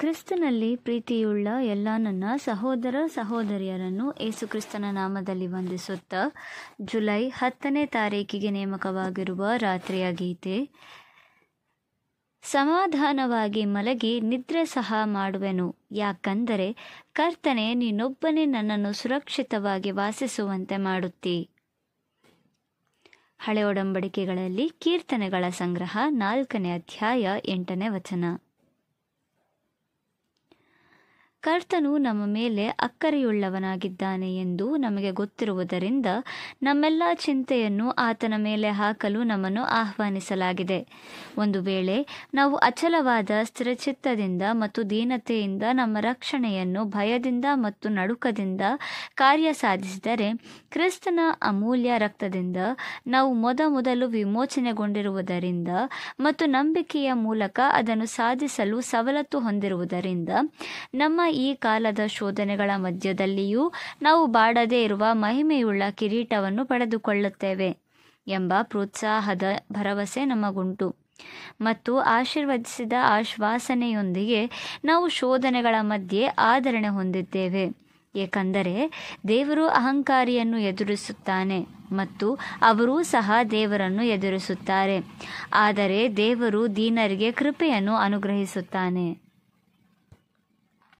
ಕ್ರಿಸ್ತನಲ್ಲಿ ಪ್ರೀತಿಯುಳ್ಳ ಎಲ್ಲ ನನ್ನ ಸಹೋದರ ಸಹೋದರಿಯರನ್ನು ಏಸುಕ್ರಿಸ್ತನ ನಾಮದಲ್ಲಿ ವಂದಿಸುತ್ತಾ ಜುಲೈ ಹತ್ತನೇ ತಾರೀಕಿಗೆ ನೇಮಕವಾಗಿರುವ ರಾತ್ರಿಯ ಗೀತೆ ಸಮಾಧಾನವಾಗಿ ಮಲಗಿ ನಿದ್ರೆ ಸಹ ಮಾಡುವೆನು ಯಾಕಂದರೆ ಕರ್ತನೆ ನೀನೊಬ್ಬನೇ ನನ್ನನ್ನು ಸುರಕ್ಷಿತವಾಗಿ ವಾಸಿಸುವಂತೆ ಮಾಡುತ್ತಿ ಹಳೆ ಒಡಂಬಡಿಕೆಗಳಲ್ಲಿ ಕೀರ್ತನೆಗಳ ಸಂಗ್ರಹ ನಾಲ್ಕನೇ ಅಧ್ಯಾಯ ಎಂಟನೇ ವಚನ ಕರ್ತನು ನಮ್ಮ ಮೇಲೆ ಅಕ್ಕರೆಯುಳ್ಳವನಾಗಿದ್ದಾನೆ ಎಂದು ನಮಗೆ ಗೊತ್ತಿರುವುದರಿಂದ ನಮ್ಮೆಲ್ಲ ಚಿಂತೆಯನ್ನು ಆತನ ಮೇಲೆ ಹಾಕಲು ನಮ್ಮನ್ನು ಆಹ್ವಾನಿಸಲಾಗಿದೆ ಒಂದು ವೇಳೆ ನಾವು ಅಚಲವಾದ ಸ್ಥಿರಚಿತ್ತದಿಂದ ಮತ್ತು ದೀನತೆಯಿಂದ ನಮ್ಮ ರಕ್ಷಣೆಯನ್ನು ಭಯದಿಂದ ಮತ್ತು ನಡುಕದಿಂದ ಕಾರ್ಯ ಸಾಧಿಸಿದರೆ ಕ್ರಿಸ್ತನ ಅಮೂಲ್ಯ ರಕ್ತದಿಂದ ನಾವು ಮೊದಮೊದಲು ವಿಮೋಚನೆಗೊಂಡಿರುವುದರಿಂದ ಮತ್ತು ನಂಬಿಕೆಯ ಮೂಲಕ ಅದನ್ನು ಸಾಧಿಸಲು ಸವಲತ್ತು ಹೊಂದಿರುವುದರಿಂದ ನಮ್ಮ ಈ ಈ ಕಾಲದ ಶೋಧನೆಗಳ ಮಧ್ಯದಲ್ಲಿಯೂ ನಾವು ಬಾಡದೇ ಇರುವ ಮಹಿಮೆಯುಳ್ಳ ಕಿರೀಟವನ್ನು ಪಡೆದುಕೊಳ್ಳುತ್ತೇವೆ ಎಂಬ ಪ್ರೋತ್ಸಾಹದ ಭರವಸೆ ನಮಗುಂಟು ಮತ್ತು ಆಶೀರ್ವದಿಸಿದ ಆಶ್ವಾಸನೆಯೊಂದಿಗೆ ನಾವು ಶೋಧನೆಗಳ ಮಧ್ಯೆ ಆದರಣೆ ಹೊಂದಿದ್ದೇವೆ ಏಕೆಂದರೆ ದೇವರು ಅಹಂಕಾರಿಯನ್ನು ಎದುರಿಸುತ್ತಾನೆ ಮತ್ತು ಅವರೂ ಸಹ ದೇವರನ್ನು ಎದುರಿಸುತ್ತಾರೆ ಆದರೆ ದೇವರು ದೀನರಿಗೆ ಕೃಪೆಯನ್ನು ಅನುಗ್ರಹಿಸುತ್ತಾನೆ